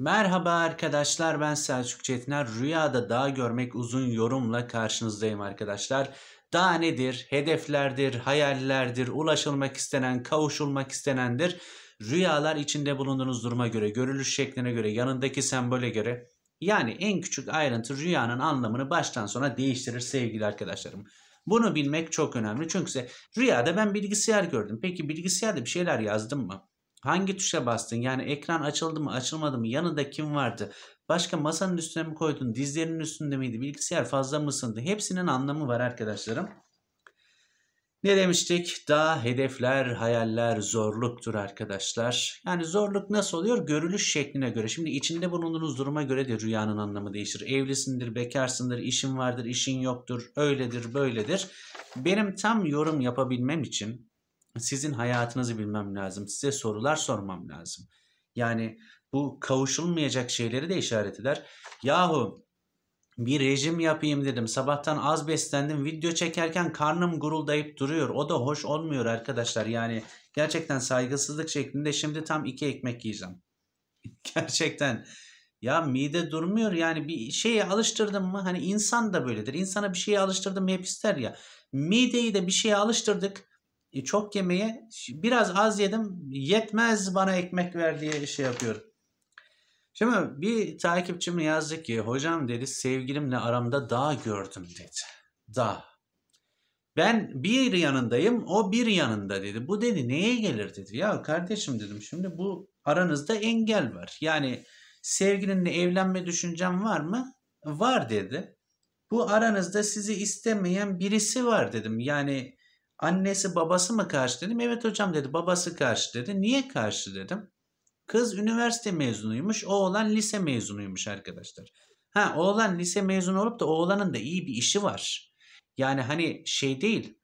Merhaba arkadaşlar ben Selçuk Çetiner. Rüyada dağ görmek uzun yorumla karşınızdayım arkadaşlar. Dağ nedir? Hedeflerdir, hayallerdir, ulaşılmak istenen, kavuşulmak istenendir. Rüyalar içinde bulunduğunuz duruma göre, görülüş şekline göre, yanındaki sembole göre yani en küçük ayrıntı rüyanın anlamını baştan sona değiştirir sevgili arkadaşlarım. Bunu bilmek çok önemli çünkü rüyada ben bilgisayar gördüm. Peki bilgisayarda bir şeyler yazdım mı? Hangi tuşa bastın? Yani ekran açıldı mı açılmadı mı? Yanında kim vardı? Başka masanın üstüne mi koydun? Dizlerinin üstünde miydi? Bilgisayar fazla mı ısındı? Hepsinin anlamı var arkadaşlarım. Ne demiştik? Daha hedefler, hayaller zorluktur arkadaşlar. Yani zorluk nasıl oluyor? Görülüş şekline göre. Şimdi içinde bulunduğunuz duruma göre de rüyanın anlamı değişir. Evlisindir, bekarsındır, işin vardır, işin yoktur, öyledir, böyledir. Benim tam yorum yapabilmem için sizin hayatınızı bilmem lazım. Size sorular sormam lazım. Yani bu kavuşulmayacak şeyleri de işaret eder. Yahu bir rejim yapayım dedim. Sabahtan az beslendim. Video çekerken karnım guruldayıp duruyor. O da hoş olmuyor arkadaşlar. Yani gerçekten saygısızlık şeklinde şimdi tam iki ekmek yiyeceğim. gerçekten. Ya mide durmuyor yani bir şeye alıştırdım mı hani insan da böyledir. İnsana bir şeye alıştırdım hep ister ya. Mideyi de bir şeye alıştırdık. E, çok yemeye biraz az yedim yetmez bana ekmek ver diye şey yapıyorum. Şimdi bir takipçim yazdı ki hocam dedi sevgilimle aramda dağ gördüm dedi. Dağ. Ben bir yanındayım o bir yanında dedi. Bu dedi neye gelir dedi. Ya kardeşim dedim şimdi bu aranızda engel var. Yani sevgilinle evlenme düşüncem var mı? Var dedi. Bu aranızda sizi istemeyen birisi var dedim. Yani annesi babası mı karşı dedim. Evet hocam dedi babası karşı dedi. Niye karşı dedim. Kız üniversite mezunuymuş oğlan lise mezunuymuş arkadaşlar. Ha oğlan lise mezun olup da oğlanın da iyi bir işi var. Yani hani şey değil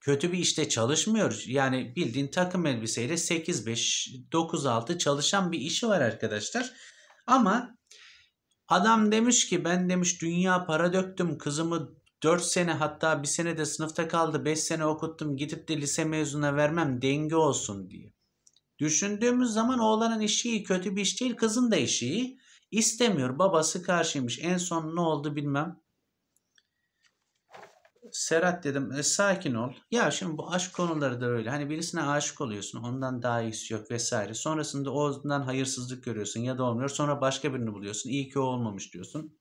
kötü bir işte çalışmıyor. Yani bildiğin takım elbiseyle 8-5 9-6 çalışan bir işi var arkadaşlar. Ama adam demiş ki ben demiş dünya para döktüm kızımı 4 sene hatta bir sene de sınıfta kaldı 5 sene okuttum gidip de lise mezununa vermem denge olsun diye. Düşündüğümüz zaman oğlanın işi iyi kötü bir iş değil kızın da işi iyi. İstemiyor babası karşıymış en son ne oldu bilmem. Serhat dedim e, sakin ol. Ya şimdi bu aşk konuları da öyle. Hani birisine aşık oluyorsun ondan daha iyisi yok vesaire. Sonrasında ondan hayırsızlık görüyorsun ya da olmuyor. Sonra başka birini buluyorsun. İyi ki o olmamış diyorsun.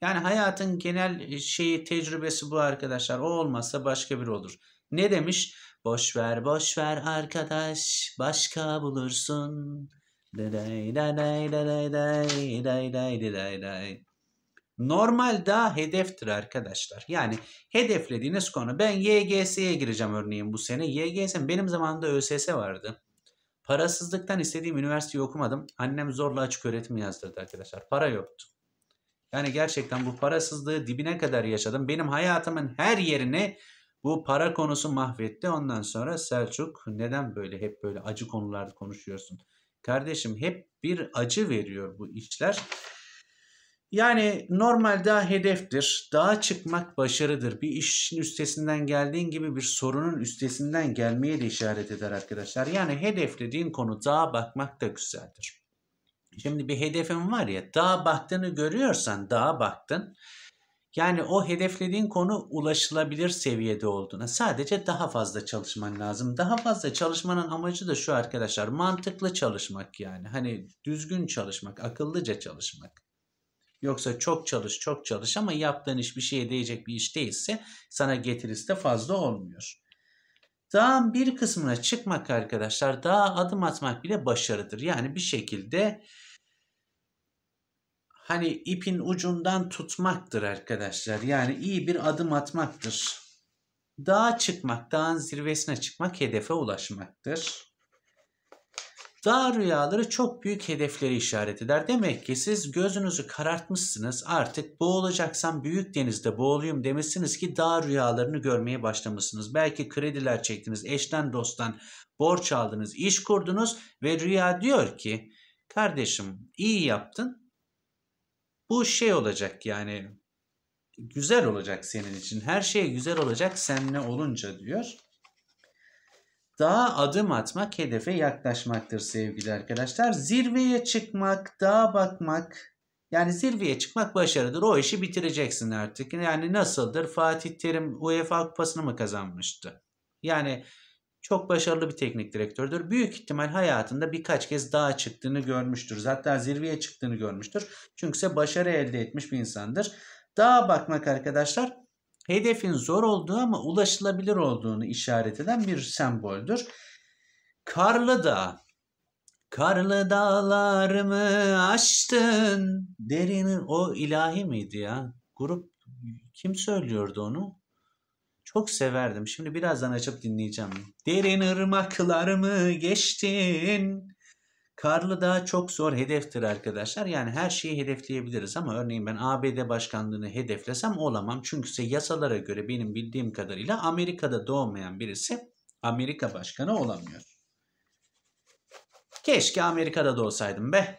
Yani hayatın genel şeyi tecrübesi bu arkadaşlar. O olmazsa başka biri olur. Ne demiş? Boş ver boş ver arkadaş başka bulursun. Normal daha hedeftir arkadaşlar. Yani hedeflediğiniz konu. Ben YGS'ye gireceğim örneğin bu sene. YGS benim zamanımda ÖSS vardı. Parasızlıktan istediğim üniversiteyi okumadım. Annem zorla açık öğretim yazdırdı arkadaşlar. Para yoktu. Yani gerçekten bu parasızlığı dibine kadar yaşadım. Benim hayatımın her yerini bu para konusu mahvetti. Ondan sonra Selçuk neden böyle hep böyle acı konularda konuşuyorsun? Kardeşim hep bir acı veriyor bu işler. Yani normal daha hedeftir. Daha çıkmak başarıdır. Bir işin üstesinden geldiğin gibi bir sorunun üstesinden gelmeye de işaret eder arkadaşlar. Yani hedeflediğin konu dağa bakmak da güzeldir. Şimdi bir hedefin var ya dağa baktığını görüyorsan dağa baktın. Yani o hedeflediğin konu ulaşılabilir seviyede olduğuna sadece daha fazla çalışman lazım. Daha fazla çalışmanın amacı da şu arkadaşlar mantıklı çalışmak yani. Hani düzgün çalışmak, akıllıca çalışmak. Yoksa çok çalış çok çalış ama yaptığın iş bir şeye değecek bir iş değilse sana getirisi de fazla olmuyor. Dağın bir kısmına çıkmak arkadaşlar dağa adım atmak bile başarıdır. Yani bir şekilde hani ipin ucundan tutmaktır arkadaşlar. Yani iyi bir adım atmaktır. Dağa çıkmak, dağın zirvesine çıkmak hedefe ulaşmaktır. Dağ rüyaları çok büyük hedefleri işaret eder. Demek ki siz gözünüzü karartmışsınız artık boğulacaksam büyük denizde boğuluyum demişsiniz ki dağ rüyalarını görmeye başlamışsınız. Belki krediler çektiniz, eşten dosttan borç aldınız, iş kurdunuz ve rüya diyor ki kardeşim iyi yaptın bu şey olacak yani güzel olacak senin için. Her şey güzel olacak senle olunca diyor. Daha adım atmak hedefe yaklaşmaktır sevgili arkadaşlar. Zirveye çıkmak, daha bakmak. Yani zirveye çıkmak başarıdır. O işi bitireceksin artık. Yani nasıldır? Fatih Terim UEFA kupasını mı kazanmıştı? Yani çok başarılı bir teknik direktördür. Büyük ihtimal hayatında birkaç kez daha çıktığını görmüştür. Zaten zirveye çıktığını görmüştür. Çünkü ise başarı elde etmiş bir insandır. Dağa bakmak arkadaşlar hedefin zor olduğu ama ulaşılabilir olduğunu işaret eden bir semboldür. Karlı Dağ. Karlı dağlar mı aştın? Derinin o ilahi miydi ya? Grup kim söylüyordu onu? Çok severdim. Şimdi birazdan açıp dinleyeceğim. Derin ırmaklarımı geçtin. Karlı da çok zor hedeftir arkadaşlar. Yani her şeyi hedefleyebiliriz ama örneğin ben ABD başkanlığını hedeflesem olamam. Çünkü yasalara göre benim bildiğim kadarıyla Amerika'da doğmayan birisi Amerika başkanı olamıyor. Keşke Amerika'da doğsaydım be.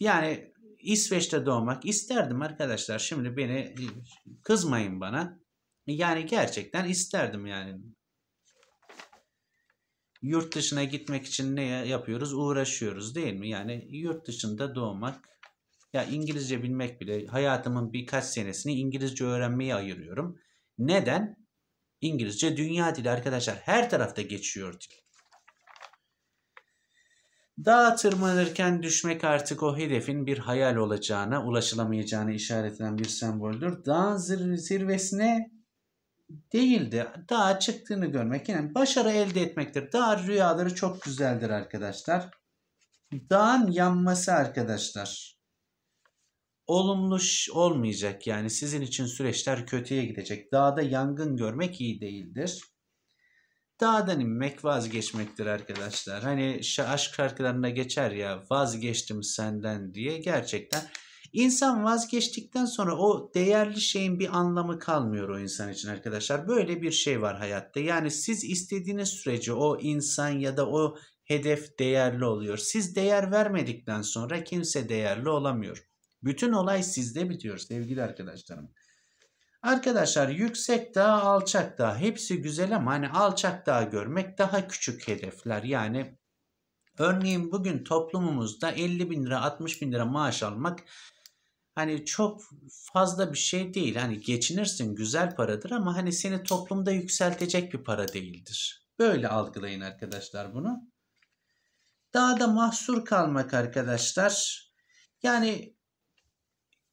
Yani İsveç'te doğmak isterdim arkadaşlar. Şimdi beni kızmayın bana. Yani gerçekten isterdim yani. Yurt dışına gitmek için ne yapıyoruz? Uğraşıyoruz değil mi? Yani yurt dışında doğmak ya İngilizce bilmek bile hayatımın birkaç senesini İngilizce öğrenmeye ayırıyorum. Neden? İngilizce dünya dili arkadaşlar. Her tarafta geçiyor dil. Dağa tırmanırken düşmek artık o hedefin bir hayal olacağına, ulaşılamayacağına işaret eden bir semboldür. Dağ zirvesine değildi. Daha çıktığını görmek yani başarı elde etmektir. Dağ rüyaları çok güzeldir arkadaşlar. Dağın yanması arkadaşlar. Olumlu olmayacak yani sizin için süreçler kötüye gidecek. Dağda yangın görmek iyi değildir. Dağdan inmek vazgeçmektir arkadaşlar. Hani aşk şarkılarına geçer ya vazgeçtim senden diye gerçekten İnsan vazgeçtikten sonra o değerli şeyin bir anlamı kalmıyor o insan için arkadaşlar. Böyle bir şey var hayatta. Yani siz istediğiniz sürece o insan ya da o hedef değerli oluyor. Siz değer vermedikten sonra kimse değerli olamıyor. Bütün olay sizde bitiyor sevgili arkadaşlarım. Arkadaşlar yüksek dağ, alçak dağ hepsi güzel ama hani alçak dağ görmek daha küçük hedefler. Yani örneğin bugün toplumumuzda 50 bin lira 60 bin lira maaş almak hani çok fazla bir şey değil. Hani geçinirsin güzel paradır ama hani seni toplumda yükseltecek bir para değildir. Böyle algılayın arkadaşlar bunu. Daha da mahsur kalmak arkadaşlar. Yani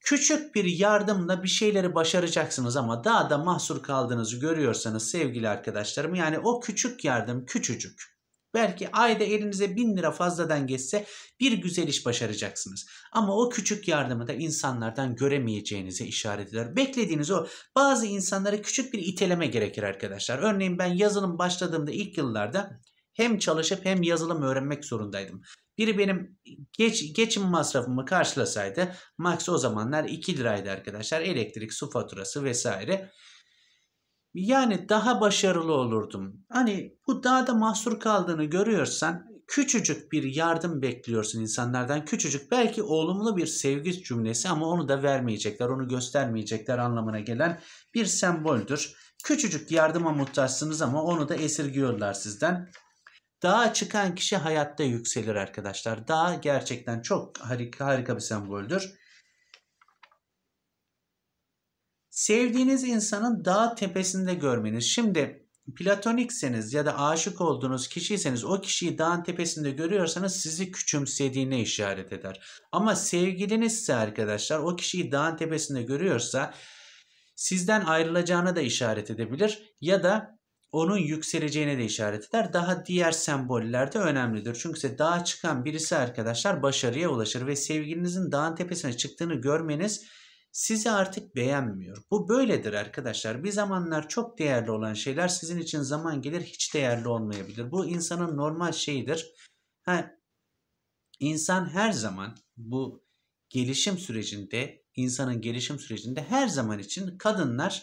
küçük bir yardımla bir şeyleri başaracaksınız ama daha da mahsur kaldığınızı görüyorsanız sevgili arkadaşlarım yani o küçük yardım küçücük. Belki ayda elinize bin lira fazladan geçse bir güzel iş başaracaksınız. Ama o küçük yardımı da insanlardan göremeyeceğinize işaret eder. Beklediğiniz o bazı insanlara küçük bir iteleme gerekir arkadaşlar. Örneğin ben yazılım başladığımda ilk yıllarda hem çalışıp hem yazılım öğrenmek zorundaydım. Biri benim geç, geçim masrafımı karşılasaydı max o zamanlar 2 liraydı arkadaşlar. Elektrik, su faturası vesaire. Yani daha başarılı olurdum. Hani bu dağda mahsur kaldığını görüyorsan küçücük bir yardım bekliyorsun insanlardan. Küçücük belki olumlu bir sevgi cümlesi ama onu da vermeyecekler, onu göstermeyecekler anlamına gelen bir semboldür. Küçücük yardıma muhtaçsınız ama onu da esirgiyorlar sizden. Dağa çıkan kişi hayatta yükselir arkadaşlar. Dağ gerçekten çok harika, harika bir semboldür. sevdiğiniz insanın dağ tepesinde görmeniz. Şimdi platonikseniz ya da aşık olduğunuz kişiyseniz o kişiyi dağın tepesinde görüyorsanız sizi küçümsediğine işaret eder. Ama sevgilinizse arkadaşlar o kişiyi dağın tepesinde görüyorsa sizden ayrılacağına da işaret edebilir ya da onun yükseleceğine de işaret eder. Daha diğer semboller de önemlidir. Çünkü dağa çıkan birisi arkadaşlar başarıya ulaşır ve sevgilinizin dağın tepesine çıktığını görmeniz sizi artık beğenmiyor. Bu böyledir arkadaşlar. Bir zamanlar çok değerli olan şeyler sizin için zaman gelir hiç değerli olmayabilir. Bu insanın normal şeyidir. Ha, insan her zaman bu gelişim sürecinde, insanın gelişim sürecinde her zaman için kadınlar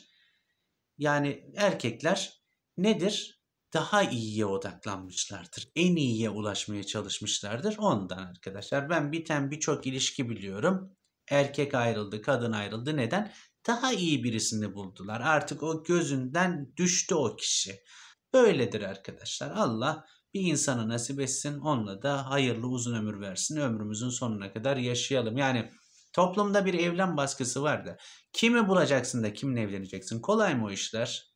yani erkekler nedir? Daha iyiye odaklanmışlardır. En iyiye ulaşmaya çalışmışlardır. Ondan arkadaşlar ben biten birçok ilişki biliyorum erkek ayrıldı, kadın ayrıldı. Neden? Daha iyi birisini buldular. Artık o gözünden düştü o kişi. Böyledir arkadaşlar. Allah bir insanı nasip etsin. Onunla da hayırlı uzun ömür versin. Ömrümüzün sonuna kadar yaşayalım. Yani toplumda bir evlen baskısı var da kimi bulacaksın da kimle evleneceksin? Kolay mı o işler?